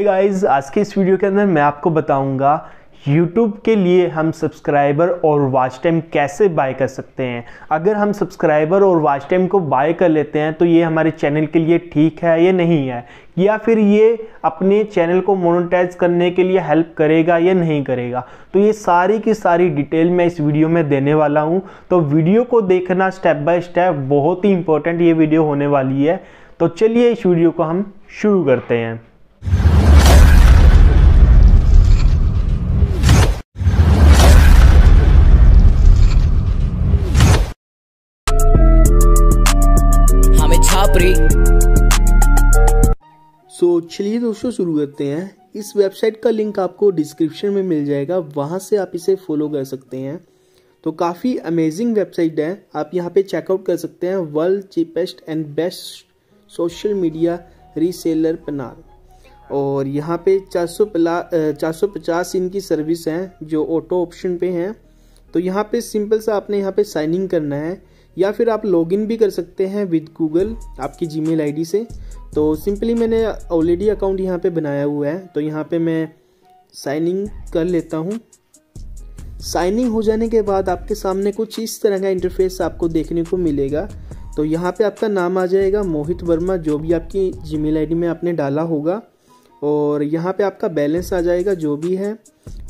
guys आज के इस वीडियो के अंदर मैं आपको बताऊंगा YouTube के लिए हम सब्सक्राइबर और वॉच टाइम कैसे बाय कर सकते हैं अगर हम सब्सक्राइबर और वॉच टाइम को बाय कर लेते हैं तो ये हमारे चैनल के लिए ठीक है या नहीं है या फिर ये अपने चैनल को मोनोटाइज करने के लिए हेल्प करेगा या नहीं करेगा तो ये सारी की सारी डिटेल मैं इस वीडियो में देने वाला हूँ तो वीडियो को देखना स्टेप बाय स्टेप बहुत ही इंपॉर्टेंट ये वीडियो होने वाली है तो चलिए इस वीडियो को हम शुरू करते हैं बापरी सो so, चलिए दोस्तों शुरू करते हैं इस वेबसाइट का लिंक आपको डिस्क्रिप्शन में मिल जाएगा वहां से आप इसे फॉलो कर सकते हैं तो काफ़ी अमेजिंग वेबसाइट है आप यहाँ पे चेकआउट कर सकते हैं world cheapest and best social media reseller panel और यहाँ पे चार सौ चार सौ पचास इनकी सर्विस हैं जो ऑटो ऑप्शन पे हैं तो यहाँ पे सिंपल सा आपने यहाँ पे साइन इन करना है या फिर आप लॉगिन भी कर सकते हैं विद गूगल आपकी जी मेल से तो सिंपली मैंने ऑलरेडी अकाउंट यहाँ पे बनाया हुआ है तो यहाँ पे मैं साइन इन कर लेता हूँ साइनिंग हो जाने के बाद आपके सामने कुछ इस तरह का इंटरफेस आपको देखने को मिलेगा तो यहाँ पे आपका नाम आ जाएगा मोहित वर्मा जो भी आपकी जी मेल में आपने डाला होगा और यहाँ पे आपका बैलेंस आ जाएगा जो भी है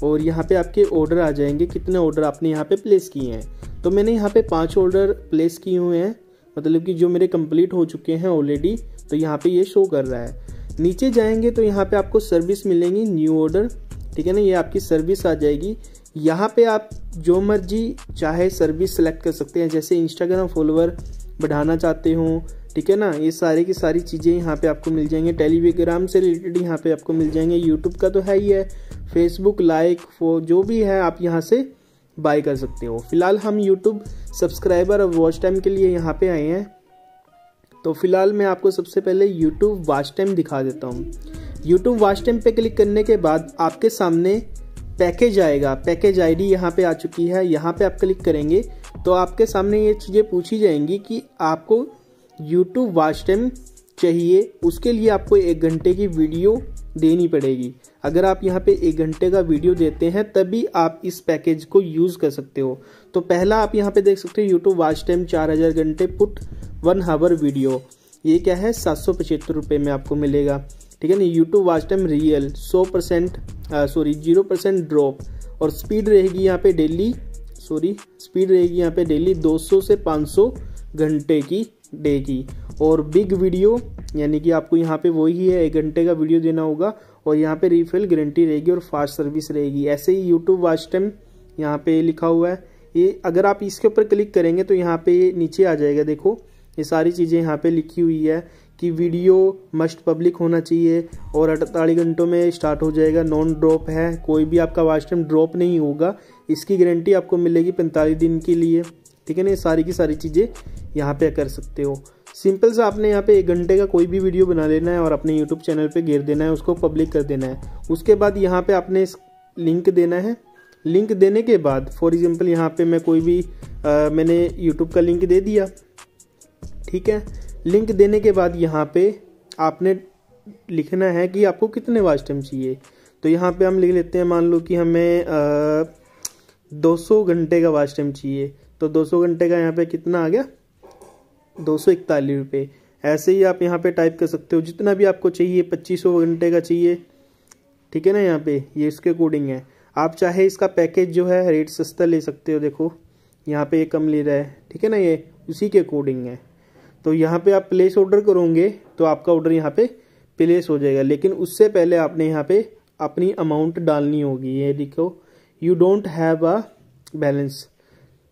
और यहाँ पे आपके ऑर्डर आ जाएंगे कितने ऑर्डर आपने यहाँ पे प्लेस किए हैं तो मैंने यहाँ पे पांच ऑर्डर प्लेस किए हुए हैं मतलब कि जो मेरे कंप्लीट हो चुके हैं ऑलरेडी तो यहाँ पे ये शो कर रहा है नीचे जाएंगे तो यहाँ पे आपको सर्विस मिलेंगी न्यू ऑर्डर ठीक है ना ये आपकी सर्विस आ जाएगी यहाँ पे आप जो मर्जी चाहे सर्विस सेलेक्ट कर सकते हैं जैसे इंस्टाग्राम फॉलोअर बढ़ाना चाहते हों ठीक है ना ये सारी की सारी चीज़ें यहाँ पे आपको मिल जाएंगी टेलीग्राम से रिलेटेड यहाँ पे आपको मिल जाएंगे यूट्यूब का तो है ही है फेसबुक लाइक वो जो भी है आप यहाँ से बाय कर सकते हो फिलहाल हम यूट्यूब सब्सक्राइबर और वॉच टाइम के लिए यहाँ पे आए हैं तो फिलहाल मैं आपको सबसे पहले यूट्यूब वॉच टाइम दिखा देता हूँ यूट्यूब वॉच टाइम पे क्लिक करने के बाद आपके सामने पैकेज आएगा पैकेज आईडी यहाँ पर आ चुकी है यहाँ पे आप क्लिक करेंगे तो आपके सामने ये चीज़ें पूछी जाएंगी कि आपको यूट्यूब वाच टाइम चाहिए उसके लिए आपको एक घंटे की वीडियो देनी पड़ेगी अगर आप यहाँ पे एक घंटे का वीडियो देते हैं तभी आप इस पैकेज को यूज़ कर सकते हो तो पहला आप यहाँ पे देख सकते हो यूट्यूब वाच टाइम चार हज़ार घंटे पुट वन हावर वीडियो ये क्या है सात सौ पचहत्तर रुपये में आपको मिलेगा ठीक है ना यूट्यूब वाच टाइम रियल सौ percent sorry zero percent drop और स्पीड रहेगी यहाँ पे डेली सॉरी स्पीड रहेगी यहाँ पे डेली दो से पाँच घंटे की डे की और बिग वीडियो यानी कि आपको यहाँ पे वही है एक घंटे का वीडियो देना होगा और यहाँ पे रिफिल गारंटी रहेगी और फास्ट सर्विस रहेगी ऐसे ही यूट्यूब वाच टाइम यहाँ पे लिखा हुआ है ये अगर आप इसके ऊपर क्लिक करेंगे तो यहाँ पे नीचे आ जाएगा देखो ये सारी चीज़ें यहाँ पे लिखी हुई है कि वीडियो मस्ट पब्लिक होना चाहिए और अड़तालीस घंटों में स्टार्ट हो जाएगा नॉन ड्रॉप है कोई भी आपका वाच टाइम ड्रॉप नहीं होगा इसकी गारंटी आपको मिलेगी पैंतालीस दिन के लिए ठीक है ना ये सारी की सारी चीज़ें यहाँ पे कर सकते हो सिंपल सा आपने यहाँ पे एक घंटे का कोई भी वीडियो बना लेना है और अपने यूट्यूब चैनल पे घेर देना है उसको पब्लिक कर देना है उसके बाद यहाँ पे आपने लिंक देना है लिंक देने के बाद फॉर एग्ज़ाम्पल यहाँ पे मैं कोई भी आ, मैंने यूट्यूब का लिंक दे दिया ठीक है लिंक देने के बाद यहाँ पे आपने लिखना है कि आपको कितने वाच टाइम चाहिए तो यहाँ पे हम लिख लेते हैं मान लो कि हमें आ, 200 घंटे का वाच टाइम चाहिए तो 200 घंटे का यहाँ पे कितना आ गया दो सौ इकतालीस रुपये ऐसे ही आप यहाँ पे टाइप कर सकते हो जितना भी आपको चाहिए पच्चीस सौ घंटे का चाहिए ठीक है ना यहाँ पे ये इसके अकॉर्डिंग है आप चाहे इसका पैकेज जो है रेट सस्ता ले सकते हो देखो यहाँ पे ये कम ले रहा है ठीक है ना ये उसी के अकॉर्डिंग है तो यहाँ पे आप प्लेस ऑर्डर करोगे तो आपका ऑर्डर यहाँ पे प्लेस हो जाएगा लेकिन उससे पहले आपने यहाँ पे अपनी अमाउंट डालनी होगी ये देखो you don't have a balance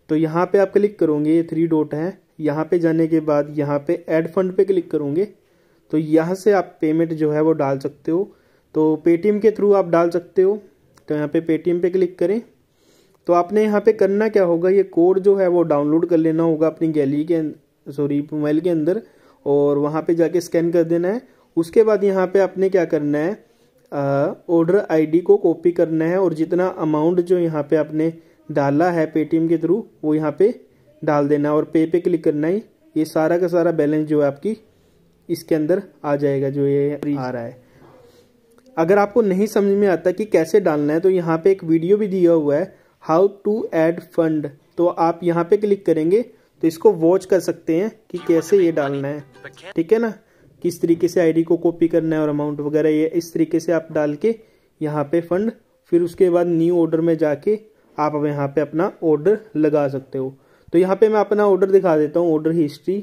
तो यहाँ पे आप क्लिक करोगे ये थ्री डॉट है यहाँ पे जाने के बाद यहाँ पे ऐड फंड पे क्लिक करोगे तो यहाँ से आप पेमेंट जो है वो डाल सकते हो तो पेटीएम के थ्रू आप डाल सकते हो तो यहाँ पे पेटीएम पे क्लिक करें तो आपने यहाँ पे करना क्या होगा ये कोड जो है वो डाउनलोड कर लेना होगा अपनी गैली के सॉरी अं-, मोबाइल के अंदर और वहाँ पे जाके स्कैन कर देना है उसके बाद यहाँ पे आपने क्या करना है ऑर्डर आईडी को कॉपी करना है और जितना अमाउंट जो यहाँ पे आपने डाला है पेटीएम के थ्रू वो यहाँ पे डाल देना और पे पे क्लिक करना ही ये सारा का सारा बैलेंस जो है आपकी इसके अंदर आ जाएगा जो ये आ रहा है अगर आपको नहीं समझ में आता कि कैसे डालना है तो यहाँ पे एक वीडियो भी दिया हुआ है हाउ टू एड फंड तो आप यहाँ पे क्लिक करेंगे तो इसको वॉच कर सकते हैं कि कैसे ये डालना है ठीक है ना किस तरीके से आईडी को कॉपी करना है और अमाउंट वगैरह ये इस तरीके से आप डाल के यहाँ पे फंड फिर उसके बाद न्यू ऑर्डर में जाके आप अब यहाँ पे अपना ऑर्डर लगा सकते हो तो यहाँ पे मैं अपना ऑर्डर दिखा देता हूँ ऑर्डर हिस्ट्री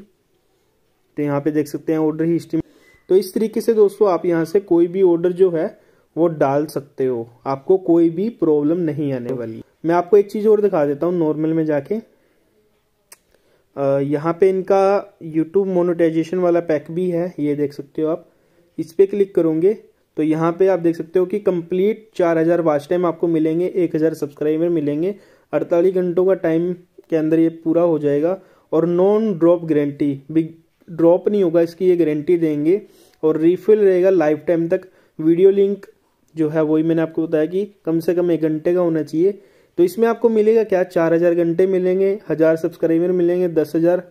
तो यहाँ पे देख सकते हैं ऑर्डर हिस्ट्री तो इस तरीके से दोस्तों आप यहाँ से कोई भी ऑर्डर जो है वो डाल सकते हो आपको कोई भी प्रॉब्लम नहीं आने वाली मैं आपको एक चीज़ और दिखा देता हूँ नॉर्मल में जाके यहाँ पे इनका यूट्यूब मोनोटाइजेशन वाला पैक भी है ये देख सकते हो आप इस पर क्लिक करोगे तो यहाँ पे आप देख सकते हो कि कंप्लीट चार हज़ार वाच टाइम आपको मिलेंगे एक हज़ार सब्सक्राइबर मिलेंगे अड़तालीस घंटों का टाइम के अंदर ये पूरा हो जाएगा और non drop guarantee big drop नहीं होगा इसकी ये गारंटी देंगे और रिफिल रहेगा लाइफ टाइम तक वीडियो लिंक जो है वही मैंने आपको बताया कि कम से कम एक घंटे का होना चाहिए तो इसमें आपको मिलेगा क्या चार हज़ार घंटे मिलेंगे हज़ार सब्सक्राइबर मिलेंगे दस हज़ार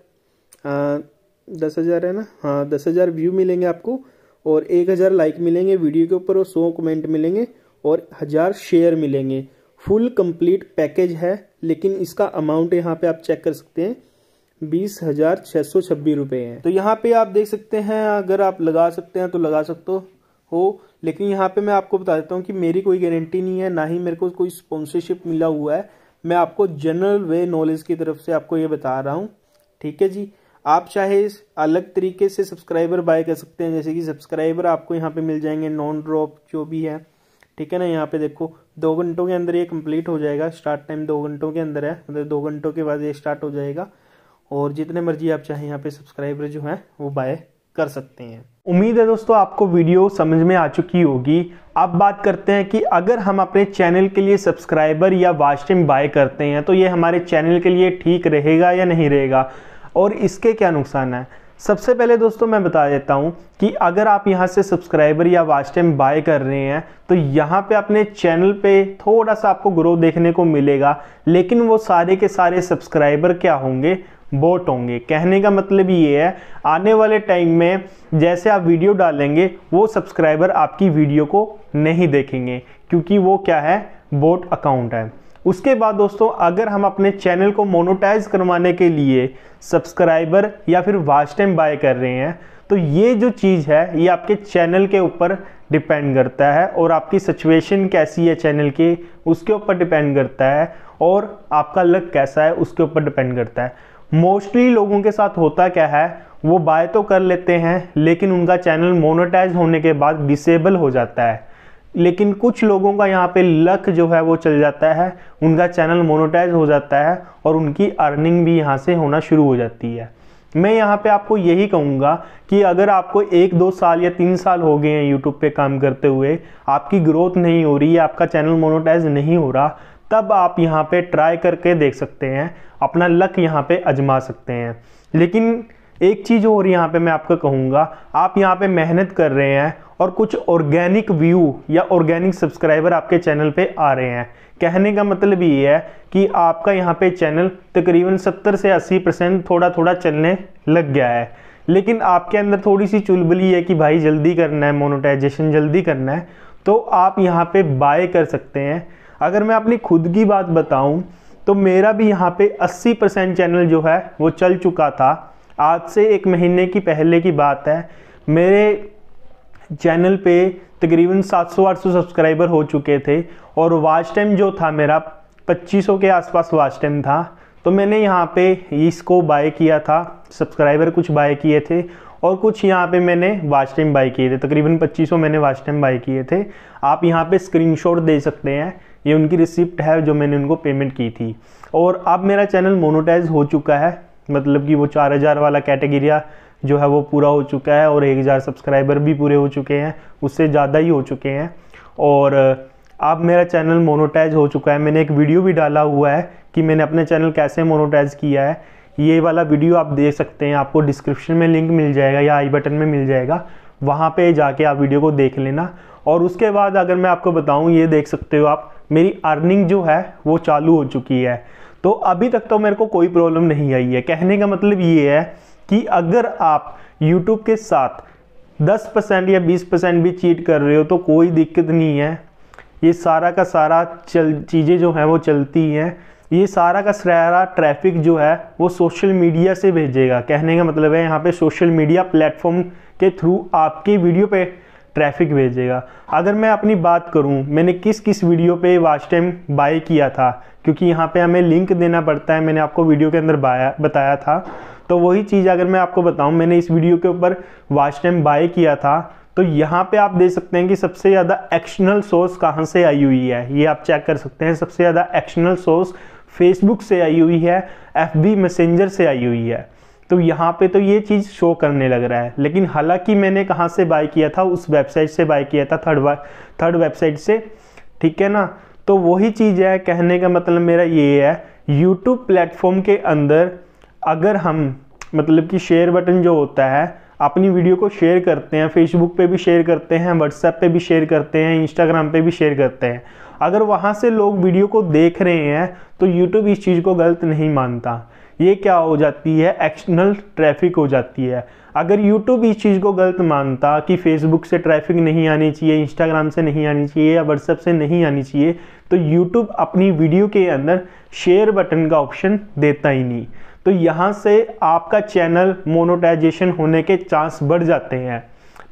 दस हज़ार है ना हाँ दस हज़ार व्यू मिलेंगे आपको और एक हज़ार लाइक मिलेंगे वीडियो के ऊपर और सौ कमेंट मिलेंगे और हज़ार शेयर मिलेंगे फुल कंप्लीट पैकेज है लेकिन इसका अमाउंट यहाँ पे आप चेक कर सकते हैं बीस हज़ार छह सौ छब्बीस रुपए है तो यहाँ पे आप देख सकते हैं अगर आप लगा सकते हैं तो लगा सकते हो लेकिन यहाँ पे मैं आपको बता देता हूँ कि मेरी कोई गारंटी नहीं है ना ही मेरे को कोई स्पॉन्सरशिप मिला हुआ है मैं आपको जनरल वे नॉलेज की तरफ से आपको ये बता रहा हूँ ठीक है जी आप चाहे इस अलग तरीके से सब्सक्राइबर बाय कर सकते हैं जैसे कि सब्सक्राइबर आपको यहाँ पे मिल जाएंगे नॉन ड्रॉप जो भी है ठीक है ना यहाँ पे देखो दो घंटों के अंदर ये कंप्लीट हो जाएगा स्टार्ट टाइम दो घंटों के अंदर है मतलब दो घंटों के बाद ये स्टार्ट हो जाएगा और जितने मर्जी आप चाहें यहाँ पे सब्सक्राइबर जो है वो बाय कर सकते हैं उम्मीद है दोस्तों आपको वीडियो समझ में आ चुकी होगी अब बात करते हैं कि अगर हम अपने चैनल के लिए सब्सक्राइबर या वाच टाइम बाय करते हैं तो ये हमारे चैनल के लिए ठीक रहेगा या नहीं रहेगा और इसके क्या नुकसान है सबसे पहले दोस्तों मैं बता देता हूँ कि अगर आप यहाँ से सब्सक्राइबर या वाच टाइम बाय कर रहे हैं तो यहाँ पे अपने चैनल पे थोड़ा सा आपको ग्रोथ देखने को मिलेगा लेकिन वो सारे के सारे सब्सक्राइबर क्या होंगे बोट होंगे कहने का मतलब ये है आने वाले टाइम में जैसे आप वीडियो डालेंगे वो सब्सक्राइबर आपकी वीडियो को नहीं देखेंगे क्योंकि वो क्या है बोट अकाउंट है उसके बाद दोस्तों अगर हम अपने चैनल को मोनोटाइज करवाने के लिए सब्सक्राइबर या फिर वाच टाइम बाय कर रहे हैं तो ये जो चीज़ है ये आपके चैनल के ऊपर डिपेंड करता है और आपकी सिचुएशन कैसी है चैनल की उसके ऊपर डिपेंड करता है और आपका लक कैसा है उसके ऊपर डिपेंड करता है मोस्टली लोगों के साथ होता क्या है वो बाय तो कर लेते हैं लेकिन उनका चैनल मोनोटाइज होने के बाद डिसेबल हो जाता है लेकिन कुछ लोगों का यहाँ पे लक जो है वो चल जाता है उनका चैनल मोनोटाइज हो जाता है और उनकी अर्निंग भी यहाँ से होना शुरू हो जाती है मैं यहाँ पे आपको यही कहूँगा कि अगर आपको एक दो साल या तीन साल हो गए हैं यूट्यूब पे काम करते हुए आपकी ग्रोथ नहीं हो रही है आपका चैनल मोनोटाइज नहीं हो रहा तब आप यहाँ पर ट्राई करके देख सकते हैं अपना लक यहाँ पर अजमा सकते हैं लेकिन एक चीज़ और यहाँ पे मैं आपको कहूँगा आप यहाँ पे मेहनत कर रहे हैं और कुछ ऑर्गेनिक व्यू या ऑर्गेनिक सब्सक्राइबर आपके चैनल पे आ रहे हैं कहने का मतलब ये है कि आपका यहाँ पे चैनल तकरीबन 70 से 80 परसेंट थोड़ा थोड़ा चलने लग गया है लेकिन आपके अंदर थोड़ी सी चुलबुली है कि भाई जल्दी करना है मोनोटाइजेशन जल्दी करना है तो आप यहाँ पर बाय कर सकते हैं अगर मैं अपनी खुद की बात बताऊँ तो मेरा भी यहाँ पे 80 परसेंट चैनल जो है वो चल चुका था आज से एक महीने की पहले की बात है मेरे चैनल पे तकरीबन 700-800 सब्सक्राइबर हो चुके थे और वाच टाइम जो था मेरा 2500 के आसपास वाच टाइम था तो मैंने यहाँ पे इसको बाय किया था सब्सक्राइबर कुछ बाय किए थे और कुछ यहाँ पे मैंने वाच टाइम बाय किए थे तकरीबन 2500 मैंने वाच टाइम बाय किए थे आप यहाँ पे स्क्रीनशॉट दे सकते हैं ये उनकी रिसिप्ट है जो मैंने उनको पेमेंट की थी और अब मेरा चैनल मोनोटाइज हो चुका है मतलब कि वो चार हज़ार वाला कैटेगरिया जो है वो पूरा हो चुका है और एक हज़ार सब्सक्राइबर भी पूरे हो चुके हैं उससे ज़्यादा ही हो चुके हैं और अब मेरा चैनल मोनोटाइज हो चुका है मैंने एक वीडियो भी डाला हुआ है कि मैंने अपने चैनल कैसे मोनोटाइज किया है ये वाला वीडियो आप देख सकते हैं आपको डिस्क्रिप्शन में लिंक मिल जाएगा या आई बटन में मिल जाएगा वहाँ पर जाके आप वीडियो को देख लेना और उसके बाद अगर मैं आपको बताऊँ ये देख सकते हो आप मेरी अर्निंग जो है वो चालू हो चुकी है तो अभी तक तो मेरे को कोई प्रॉब्लम नहीं आई है कहने का मतलब ये है कि अगर आप यूट्यूब के साथ 10 परसेंट या 20 परसेंट भी चीट कर रहे हो तो कोई दिक्कत नहीं है ये सारा का सारा चल चीज़ें जो हैं वो चलती हैं ये सारा का सारा ट्रैफिक जो है वो सोशल मीडिया से भेजेगा कहने का मतलब है यहाँ पे सोशल मीडिया प्लेटफॉर्म के थ्रू आपकी वीडियो पे ट्रैफिक भेजेगा अगर मैं अपनी बात करूँ मैंने किस किस वीडियो पे वाच टाइम बाय किया था क्योंकि यहाँ पे हमें लिंक देना पड़ता है मैंने आपको वीडियो के अंदर बाया बताया था तो वही चीज़ अगर मैं आपको बताऊँ मैंने इस वीडियो के ऊपर वाच टाइम बाय किया था तो यहाँ पे आप देख सकते हैं कि सबसे ज़्यादा एक्शनल सोर्स कहाँ से आई हुई है ये आप चेक कर सकते हैं सबसे ज़्यादा एक्शनल सोर्स फेसबुक से आई हुई है एफ बी मैसेंजर से आई हुई है तो यहाँ पे तो ये चीज़ शो करने लग रहा है लेकिन हालांकि मैंने कहाँ से बाय किया था उस वेबसाइट से बाय किया था थर्ड थर्ड वेबसाइट से ठीक है ना तो वही चीज़ है कहने का मतलब मेरा ये है यूट्यूब प्लेटफॉर्म के अंदर अगर हम मतलब कि शेयर बटन जो होता है अपनी वीडियो को शेयर करते हैं फेसबुक पे भी शेयर करते हैं व्हाट्सएप पे भी शेयर करते हैं इंस्टाग्राम पे भी शेयर करते हैं अगर वहाँ से लोग वीडियो को देख रहे हैं तो यूट्यूब इस चीज़ को गलत नहीं मानता ये क्या हो जाती है एक्सटर्नल ट्रैफिक हो जाती है अगर यूट्यूब इस चीज़ को गलत मानता कि फेसबुक से ट्रैफिक नहीं आनी चाहिए इंस्टाग्राम से नहीं आनी चाहिए या व्हाट्सएप से नहीं आनी चाहिए तो यूट्यूब अपनी वीडियो के अंदर शेयर बटन का ऑप्शन देता ही नहीं तो यहाँ से आपका चैनल मोनोटाइजेशन होने के चांस बढ़ जाते हैं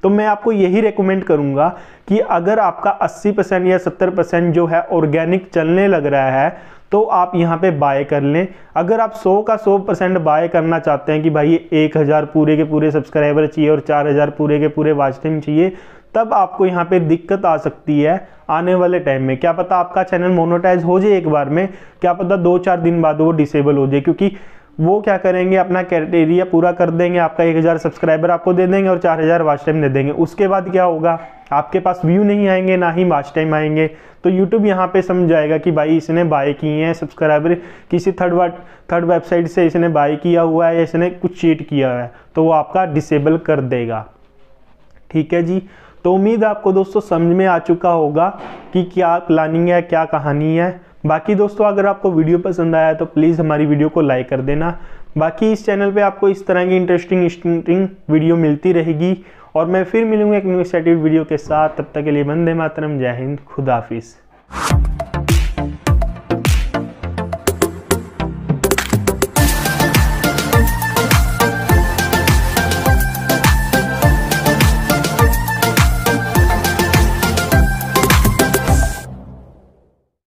तो मैं आपको यही रेकमेंड करूँगा कि अगर आपका 80 परसेंट या 70 परसेंट जो है ऑर्गेनिक चलने लग रहा है तो आप यहाँ पे बाय कर लें अगर आप 100 का 100 परसेंट बाय करना चाहते हैं कि भाई ये 1000 पूरे के पूरे सब्सक्राइबर चाहिए और 4000 पूरे के पूरे वाचटिंग चाहिए तब आपको यहाँ पे दिक्कत आ सकती है आने वाले टाइम में क्या पता आपका चैनल मोनोटाइज हो जाए एक बार में क्या पता दो चार दिन बाद वो डिसेबल हो जाए क्योंकि वो क्या करेंगे अपना क्राइटेरिया पूरा कर देंगे आपका एक हज़ार सब्सक्राइबर आपको दे देंगे और चार हज़ार वाच टाइम दे देंगे उसके बाद क्या होगा आपके पास व्यू नहीं आएंगे ना ही वाच टाइम आएंगे तो यूट्यूब यहाँ पे समझ जाएगा कि भाई इसने बाय किए हैं सब्सक्राइबर किसी थर्ड वाट थर्ड वेबसाइट से इसने बाय किया हुआ है या इसने कुछ चीट किया हुआ है तो वो आपका डिसेबल कर देगा ठीक है जी तो उम्मीद आपको दोस्तों समझ में आ चुका होगा कि क्या प्लानिंग है क्या कहानी है बाकी दोस्तों अगर आपको वीडियो पसंद आया तो प्लीज़ हमारी वीडियो को लाइक कर देना बाकी इस चैनल पे आपको इस तरह की इंटरेस्टिंग इंटरेस्टिंग वीडियो मिलती रहेगी और मैं फिर मिलूंगा एक न्यू वीडियो के साथ तब तक के लिए बंदे मातरम जय हिंद खुदाफिज़